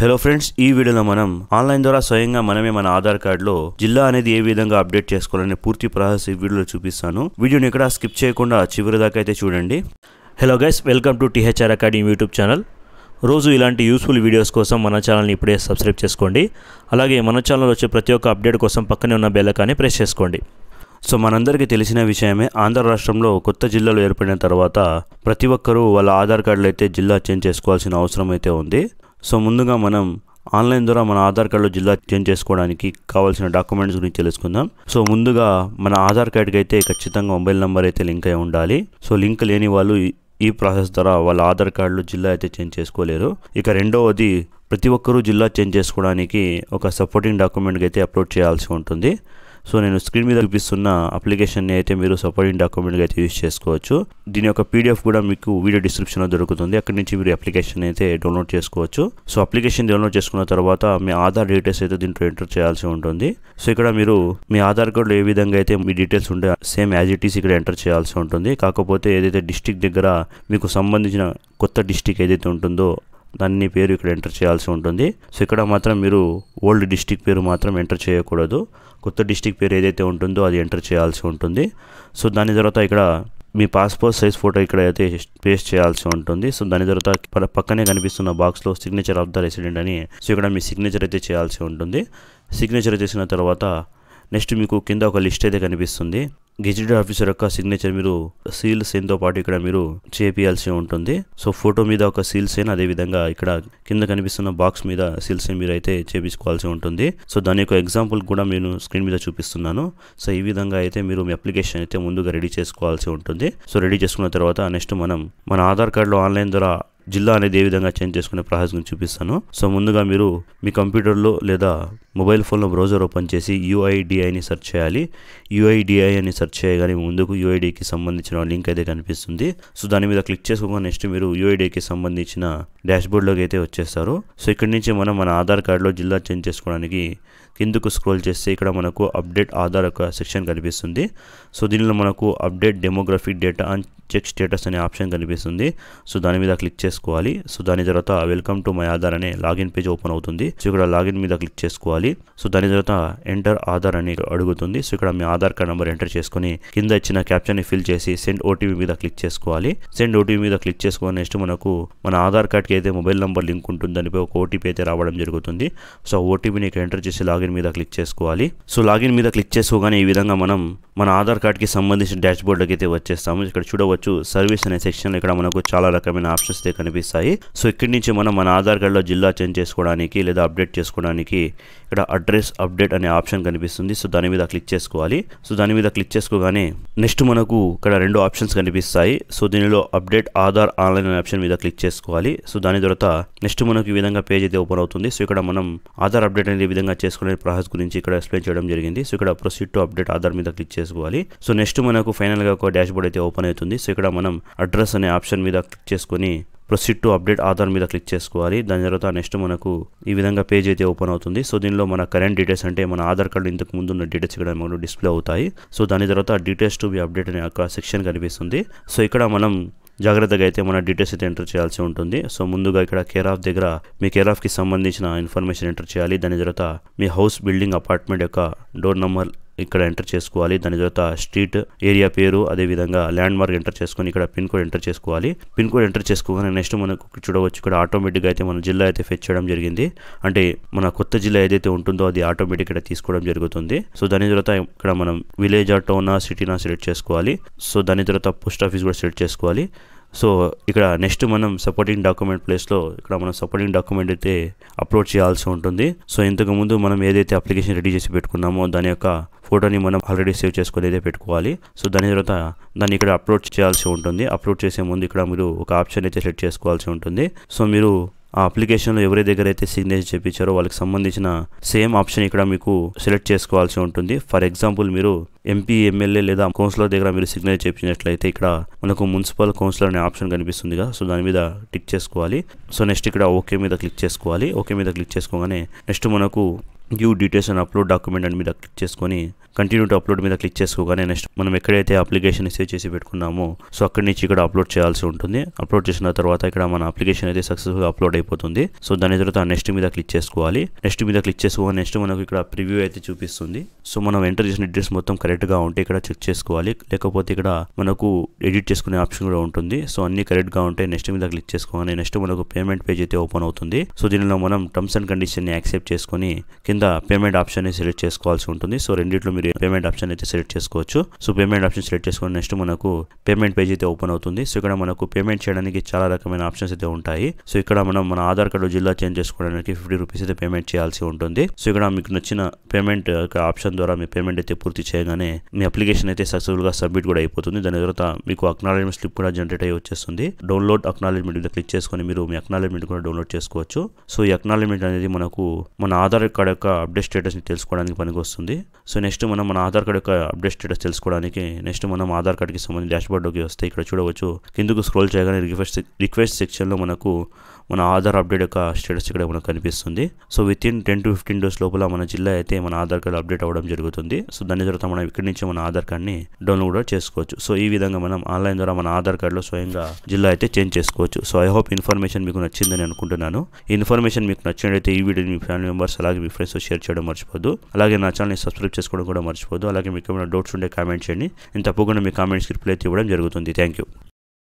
hello friends ఈ వీడియోలో మనం ఆన్లైన్ ద్వారా స్వయంగా మనమే మన ఆధార్ కార్డులో జిల్లా అనేది ఏ విధంగా అప్డేట్ చేసుకోవాలనే పూర్తి ప్రాసెస్ ఈ వీడియోలో చూపిస్తాను వీడియోని ఇక్కడ స్కిప్ చేయకుండా చివరి దాకా అయితే చూడండి hello guys welcome to THR academy YouTube channel రోజు ఇలాంటి యూస్ఫుల్ వీడియోస్ కోసం మన ఛానల్ని ఇప్పుడే సబ్స్క్రైబ్ చేసుకోండి అలాగే మన ఛానల్ వచ్చే ప్రతి ఒక్క అప్డేట్ కోసం పక్కనే ఉన్న బెల్లకాన్ని ప్రెస్ చేసుకోండి సో మనందరికీ తెలిసిన విషయమే ఆంధ్ర రాష్ట్రంలో కొత్త జిల్లాలు ఏర్పడిన తర్వాత ప్రతి ఒక్కరూ వాళ్ళ ఆధార్ కార్డులు అయితే జిల్లా చేంజ్ చేసుకోవాల్సిన అవసరం అయితే ఉంది సో ముందుగా మనం ఆన్లైన్ ద్వారా మన ఆధార్ కార్డులో జిల్లా చేంజ్ చేసుకోవడానికి కావాల్సిన డాక్యుమెంట్స్ గురించి తెలుసుకుందాం సో ముందుగా మన ఆధార్ కార్డుకి అయితే ఖచ్చితంగా మొబైల్ నెంబర్ అయితే లింక్ అయి ఉండాలి సో లింక్ లేని వాళ్ళు ఈ ప్రాసెస్ ద్వారా వాళ్ళ ఆధార్ కార్డులు జిల్లా అయితే చేంజ్ చేసుకోలేరు ఇక రెండవది ప్రతి ఒక్కరూ జిల్లా చేంజ్ చేసుకోవడానికి ఒక సపోర్టింగ్ డాక్యుమెంట్కి అయితే అప్లోడ్ చేయాల్సి ఉంటుంది సో నేను స్క్రీన్ మీద చూపిస్తున్న అప్లికేషన్ని అయితే మీరు సపోర్టింగ్ డాక్యుమెంట్గా అయితే యూజ్ చేసుకోవచ్చు దీని యొక్క పీడిఎఫ్ కూడా మీకు వీడియో డిస్క్రిప్షన్లో దొరుకుతుంది అక్కడ నుంచి మీరు అప్లికేషన్ అయితే డౌన్లోడ్ చేసుకోవచ్చు సో అప్లికేషన్ డౌన్లోడ్ చేసుకున్న తర్వాత మీ ఆధార్ డీటెయిల్స్ అయితే దీంట్లో ఎంటర్ చేయాల్సి ఉంటుంది సో ఇక్కడ మీరు మీ ఆధార్ కార్డులో ఏ విధంగా అయితే మీ డీటెయిల్స్ ఉంటే సేమ్ యాజ్ ఇట్ ఈస్ ఇక్కడ ఎంటర్ చేయాల్సి ఉంటుంది కాకపోతే ఏదైతే డిస్టిక్ దగ్గర మీకు సంబంధించిన కొత్త డిస్టిక్ ఏదైతే ఉంటుందో దాన్ని పేరు ఇక్కడ ఎంటర్ చేయాల్సి ఉంటుంది సో ఇక్కడ మాత్రం మీరు ఓల్డ్ డిస్టిక్ పేరు మాత్రం ఎంటర్ చేయకూడదు కొత్త డిస్టిక్ పేరు ఏదైతే ఉంటుందో అది ఎంటర్ చేయాల్సి ఉంటుంది సో దాని తర్వాత ఇక్కడ మీ పాస్పోర్ట్ సైజ్ ఫోటో ఇక్కడ అయితే పేస్ట్ చేయాల్సి ఉంటుంది సో దాని తర్వాత పక్కనే కనిపిస్తున్న బాక్స్లో సిగ్నేచర్ ఆఫ్ ద రెసిడెంట్ అని సో ఇక్కడ మీ సిగ్నేచర్ అయితే చేయాల్సి ఉంటుంది సిగ్నేచర్ చేసిన తర్వాత నెక్స్ట్ మీకు కింద ఒక లిస్ట్ అయితే కనిపిస్తుంది గెజిటెడ్ ఆఫీసర్ యొక్క సిగ్నేచర్ మీరు సీల్ తో పాటు ఇక్కడ మీరు చేపియాల్సి ఉంటుంది సో ఫోటో మీద ఒక సీల్ సైన్ అదే విధంగా ఇక్కడ కింద కనిపిస్తున్న బాక్స్ మీద సీల్ సైన్ మీరు అయితే చేపించుకోవాల్సి ఉంటుంది సో దాని యొక్క ఎగ్జాంపుల్ కూడా నేను స్క్రీన్ మీద చూపిస్తున్నాను సో ఈ విధంగా అయితే మీరు మీ అప్లికేషన్ అయితే ముందుగా రెడీ చేసుకోవాల్సి ఉంటుంది సో రెడీ చేసుకున్న తర్వాత నెక్స్ట్ మనం మన ఆధార్ కార్డులో ఆన్లైన్ ద్వారా జిల్లా అనేది ఏ విధంగా చేంజ్ చేసుకునే గురించి చూపిస్తాను సో ముందుగా మీరు మీ కంప్యూటర్లో లేదా మొబైల్ ఫోన్లో బ్రౌజర్ ఓపెన్ చేసి యూఐడిఐని సెర్చ్ చేయాలి యూఐడిఐ అని సెర్చ్ చేయగానే ముందుకు యూఐడికి సంబంధించిన లింక్ అయితే కనిపిస్తుంది సో దాని మీద క్లిక్ చేసుకోగా నెక్స్ట్ మీరు యూఐడిఐకి సంబంధించిన డాష్బోర్డ్లోకి అయితే వచ్చేస్తారు సో ఇక్కడ నుంచి మనం మన ఆధార్ కార్డులో జిల్లా చేంజ్ చేసుకోవడానికి కిందకు స్క్రోల్ చేస్తే ఇక్కడ మనకు అప్డేట్ ఆధార్ యొక్క సెక్షన్ కనిపిస్తుంది సో దీనిలో మనకు update demographic data and check status అనే ఆప్షన్ కనిపిస్తుంది సో దాని మీద క్లిక్ చేసుకోవాలి సో దాని తర్వాత వెల్కమ్ టు మై ఆధార్ అనే లాగిన్ పేజ్ ఓపెన్ అవుతుంది సో ఇక్కడ లాగిన్ మీద క్లిక్ చేసుకోవాలి సో దాని తర్వాత ఎంటర్ ఆధార్ అని అడుగుతుంది సో ఇక్కడ మీ ఆధార్ కార్డ్ నెంబర్ ఎంటర్ చేసుకుని కింద ఇచ్చిన క్యాప్చర్ని ఫిల్ చేసి సెండ్ ఓటీపీ మీద క్లిక్ చేసుకోవాలి సెండ్ ఓటీపీ మీద క్లిక్ చేసుకోవాలి నెక్స్ట్ మనకు మన ఆధార్ కార్డ్కి ఏదైతే మొబైల్ నెంబర్ లింక్ ఉంటుంది దానిపై ఒక ఓటీపీ అయితే రావడం జరుగుతుంది సో ఓటీపీని ఇక్కడ ఎంటర్ చేసి లాగిన్ మీద క్లిక్ చేసుకోవాలి సో లాగిన్ మీద క్లిక్ చేసుకోగానే ఈ విధంగా మనం మన ఆధార్ కార్డ్కి సంబంధించిన డాష్ బోర్డ్లోకి అయితే వచ్చేస్తాము ఇక్కడ చూడవచ్చు సర్వీస్ అనే సెక్షన్ ఇక్కడ మనకు చాలా రకమైన ఆప్షన్స్ అయితే కనిపిస్తాయి సో ఇక్కడి నుంచి మనం మన ఆధార్ కార్డులో జిల్లా చేంజ్ చేసుకోవడానికి లేదా అప్డేట్ చేసుకోవడానికి ఇక్కడ అడ్రస్ అప్డేట్ అనే ఆప్షన్ కనిపిస్తుంది సో దాని మీద క్లిక్ చేసుకోవాలి సో దాని మీద క్లిక్ చేసుకోగానే నెక్స్ట్ మనకు ఇక్కడ రెండు ఆప్షన్స్ కనిపిస్తాయి సో దీనిలో అప్డేట్ ఆధార్ ఆన్లైన్ అనే ఆప్షన్ మీద క్లిక్ చేసుకోవాలి సో దాని తర్వాత నెక్స్ట్ మనకు ఈ విధంగా పేజ్ అయితే ఓపెన్ అవుతుంది సో ఇక్కడ మనం ఆధార్ అప్డేట్ అనే విధంగా చేసుకునే ప్రాసెస్ గురించి ఇక్కడ ఎక్స్ప్లెయిన్ చేయడం జరిగింది సో ఇక్కడ ప్రొసీడ్ టు అప్డేట్ ఆధార్ మీద క్లిక్ చేసుకోవాలి చేసుకోవాలి సో నెక్స్ట్ మనకు ఫైనల్గా ఒక డాష్ బోర్డ్ అయితే ఓపెన్ అవుతుంది సో ఇక్కడ మనం అడ్రస్ అనే ఆప్షన్ మీద క్లిక్ చేసుకొని ప్రొసీడ్ టు అప్డేట్ ఆధార్ మీద క్లిక్ చేసుకోవాలి దాని తర్వాత నెక్స్ట్ మనకు ఈ విధంగా పేజ్ అయితే ఓపెన్ అవుతుంది సో దీనిలో మన కరెంట్ డీటెయిల్స్ అంటే మన ఆధార్ కార్డు ఇంతకు ముందు ఉన్న డీటెయిల్స్ ఇక్కడ మనం డిస్ప్లే అవుతాయి సో దాని తర్వాత డీటెయిల్స్ టు బి అప్డేట్ అనే ఒక సెక్షన్ కనిపిస్తుంది సో ఇక్కడ మనం జాగ్రత్తగా అయితే మన డీటెయిల్స్ అయితే ఎంటర్ చేయాల్సి ఉంటుంది సో ముందుగా ఇక్కడ కేర్ ఆఫ్ దగ్గర మీ కేర్ ఆఫ్కి సంబంధించిన ఇన్ఫర్మేషన్ ఎంటర్ చేయాలి దాని తర్వాత మీ హౌస్ బిల్డింగ్ అపార్ట్మెంట్ యొక్క డోర్ నెంబర్ ఇక్కడ ఎంటర్ చేసుకోవాలి దాని తర్వాత స్ట్రీట్ ఏరియా పేరు అదేవిధంగా ల్యాండ్ మార్క్ ఎంటర్ చేసుకొని ఇక్కడ పిన్ కోడ్ ఎంటర్ చేసుకోవాలి పిన్ కోడ్ ఎంటర్ చేసుకోగానే నెక్స్ట్ మనకు చూడవచ్చు ఇక్కడ ఆటోమేటిక్గా అయితే మన జిల్లా అయితే ఫెచ్ చేయడం జరిగింది అంటే మన కొత్త జిల్లా ఏదైతే ఉంటుందో అది ఆటోమేటిక్ ఇక్కడ తీసుకోవడం జరుగుతుంది సో దాని తర్వాత ఇక్కడ మనం విలేజా టౌనా సిటీనా సెలెక్ట్ చేసుకోవాలి సో దాని తర్వాత పోస్ట్ ఆఫీస్ కూడా సెలెక్ట్ చేసుకోవాలి సో ఇక్కడ నెక్స్ట్ మనం సపోర్టింగ్ డాక్యుమెంట్ ప్లేస్లో ఇక్కడ మనం సపోర్టింగ్ డాక్యుమెంట్ అయితే అప్లోడ్ చేయాల్సి ఉంటుంది సో ఇంతకుముందు మనం ఏదైతే అప్లికేషన్ రెడీ చేసి పెట్టుకున్నామో దాని యొక్క ఫోటోని మనం ఆల్రెడీ సేవ్ చేసుకొని అయితే పెట్టుకోవాలి సో దాని తర్వాత దాన్ని ఇక్కడ అప్లోడ్ చేయాల్సి ఉంటుంది అప్లోడ్ చేసే ముందు ఇక్కడ మీరు ఒక ఆప్షన్ అయితే సెట్ చేసుకోవాల్సి ఉంటుంది సో మీరు ఆ అప్లికేషన్లో ఎవరి దగ్గర అయితే సిగ్నేచర్ చేయించారో వాళ్ళకి సంబంధించిన సేమ్ ఆప్షన్ ఇక్కడ మీకు సెలెక్ట్ చేసుకోవాల్సి ఉంటుంది ఫర్ ఎగ్జాంపుల్ మీరు ఎంపీ ఎమ్మెల్యే లేదా కౌన్సిలర్ దగ్గర మీరు సిగ్నేచర్ చేయించినట్లయితే ఇక్కడ మనకు మున్సిపల్ కౌన్సిలర్ అనే ఆప్షన్ కనిపిస్తుంది కదా సో దాని మీద టిక్ చేసుకోవాలి సో నెక్స్ట్ ఇక్కడ ఓకే మీద క్లిక్ చేసుకోవాలి ఓకే మీద క్లిక్ చేసుకోగానే నెక్స్ట్ మనకు new details and upload document అని మీద క్లిక్ చేసుకొని కంటిన్యూ టు అప్లోడ్ మీద క్లిక్ చేసుకోగానే నెక్స్ట్ మనం ఎక్కడైతే అప్లికేషన్ సేవ్ చేసి పెట్టుకున్నామో సో అక్కడి నుంచి ఇక్కడ అప్లోడ్ చేయాల్సి ఉంటుంది అప్లోడ్ చేసిన తర్వాత ఇక్కడ మన అప్లికేషన్ అయితే సక్సెస్ఫుల్ అప్లోడ్ అయిపోతుంది సో దాని తర్వాత నెక్స్ట్ మీద క్లిక్ చేసుకోవాలి నెక్స్ట్ మీద క్లిక్ చేసుకోవాలి నెక్స్ట్ మనకు ఇక్కడ ప్రివ్యూ అయితే చూపిస్తుంది సో మనం ఎంటర్ చేసిన డీటెయిల్స్ మొత్తం కరెక్ట్గా ఉంటే ఇక్కడ చెక్ చేసుకోవాలి లేకపోతే ఇక్కడ మనకు ఎడిట్ చేసుకునే ఆప్షన్ కూడా ఉంటుంది సో అన్ని కరెక్ట్గా ఉంటే నెక్స్ట్ మీద క్లిక్ చేసుకోవాలి నెక్స్ట్ మనకు పేమెంట్ పేజ్ అయితే ఓపెన్ అవుతుంది సో దీనిలో మనం టర్మ్స్ అండ్ కండిషన్ని యాక్సెప్ట్ చేసుకొని కింద కింద పేమెంట్ ఆప్షన్ సెలెక్ట్ చేసుకోవాల్సి ఉంటుంది సో రెండిట్లో మీరు పేమెంట్ ఆప్షన్ అయితే సెలెక్ట్ చేసుకోవచ్చు సో పేమెంట్ ఆప్షన్ సెలెక్ట్ చేసుకుని నెక్స్ట్ మనకు పేమెంట్ పేజ్ అయితే ఓపెన్ అవుతుంది సో ఇక్కడ మనకు పేమెంట్ చేయడానికి చాలా రకమైన ఆప్షన్స్ అయితే ఉంటాయి సో ఇక్కడ మనం మన ఆధార్ కార్డు జిల్లా చేంజ్ చేసుకోవడానికి ఫిఫ్టీ రూపీస్ అయితే పేమెంట్ చేయాల్సి ఉంటుంది సో ఇక్కడ మీకు నచ్చిన పేమెంట్ ఆప్షన్ ద్వారా మీ పేమెంట్ అయితే పూర్తి చేయగానే మీ అప్లికేషన్ అయితే గా సబ్మిట్ కూడా అయిపోతుంది దాని తర్వాత మీకు అక్నాలెడ్జ్మెంట్ స్లిప్ కూడా జనరేట్ అయ్యి వచ్చేస్తుంది డౌన్లోడ్ అక్నాలెడ్జ్మెంట్ క్లిక్ చేసుకొని మీరు మీ అక్నాలెడ్జ్మెంట్ కూడా డౌన్లోడ్ చేసుకోవచ్చు సో ఈ అక్నాలెడ్జ్మెంట్ అనేది మనకు మన ఆధార్ కార్డ్ యొక్క అప్డేట్ స్టేటస్ని తెలుసుకోవడానికి పనికి వస్తుంది సో నెక్స్ట్ మనం మన ఆధార్ కార్డ్ యొక్క అప్డేట్ స్టేటస్ తెలుసుకోవడానికి నెక్స్ట్ మనం ఆధార్ కార్డ్కి సంబంధించి డాష్బోర్డ్లోకి వస్తే ఇక్కడ చూడవచ్చు కిందకు స్క్రోల్ చేయగానే రిక్వెస్ట్ రిక్వెస్ట్ సెక్షన్లో మనకు మన ఆధార్ అప్డేట్ యొక్క స్టేటస్ ఇక్కడ మనకు కనిపిస్తుంది so within ten to fifteen days లోపల మన జిల్లా అయితే మన ఆధార్ కార్డ్ అప్డేట్ అవ్వడం జరుగుతుంది సో దాని తర్వాత మనం ఇక్కడి నుంచి మన ఆధార్ కార్డ్ని డౌన్లోడ్ చేసుకోవచ్చు సో ఈ విధంగా మనం ఆన్లైన్ ద్వారా మన ఆధార్ కార్డులో స్వయంగా జిల్లా అయితే చేంజ్ చేసుకోవచ్చు సో ఐ హోప్ ఇన్ఫర్మేషన్ మీకు నచ్చిందని అనుకుంటున్నాను ఇన్ఫర్మేషన్ మీకు నచ్చినట్లయితే ఈ వీడియోని మీ ఫ్యామిలీ మెంబర్స్ అలాగే మీ ఫ్రెండ్స్ షేర్ చేయడం మర్చిపోదు అలాగే నా ఛానల్ని సబ్స్క్రైబ్ చేసుకోవడం కూడా మర్చిపోదు అలాగే మీకు ఏమైనా డౌట్స్ ఉంటే కామెంట్ చేయండి నేను తప్పకుండా మీ కామెంట్స్కి రిప్లై ఇవ్వడం జరుగుతుంది థ్యాంక్ యూ